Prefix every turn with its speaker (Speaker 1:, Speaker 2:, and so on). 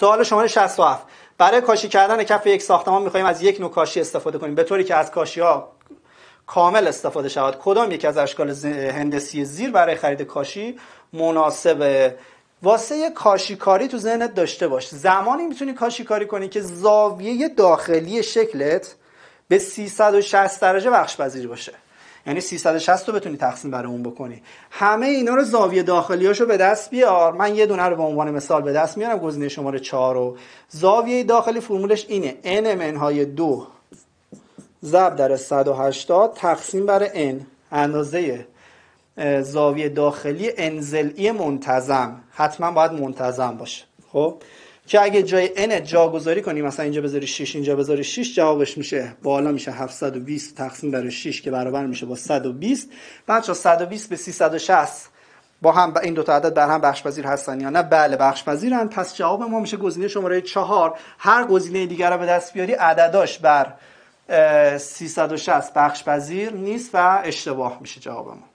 Speaker 1: سوال شماره 67 برای کاشی کردن کف یک ساختمان میخوایم از یک نوع کاشی استفاده کنیم به طوری که از کاشی ها کامل استفاده شود کدام یک از اشکال هندسی زیر برای خرید کاشی مناسبه واسه کاشیکاری تو ذهنت داشته باش زمانی میتونی کاری کنی که زاویه داخلی شکلت به 360 درجه بخش پذیر باشه یعنی 360 رو بتونی تقسیم برای اون بکنی همه اینا رو زاویه داخلیاشو به دست بیار من یه دونه رو به عنوان مثال به دست میارم گزینه شماره 4 رو زاویه داخلی فرمولش اینه n منهای 2 ضرب در 180 تقسیم بر n اندازه زاویه داخلی انزلی منتظم حتما باید منتظم باشه خب که اگه جای n جاگذاری کنی مثلا اینجا بذاری 6 اینجا بذاری 6 جوابش میشه بالا میشه 720 تقسیم بر 6 که برابر میشه با 120 بچا 120 به 360 با هم این دو تا عدد بر هم بخش پذیر هستن یا نه بله بخش پذیرن پس جواب ما میشه گزینه شماره 4 هر گزینه دیگر رو به دست بیاری عدداش بر 360 بخش پذیر نیست و اشتباه میشه جواب ما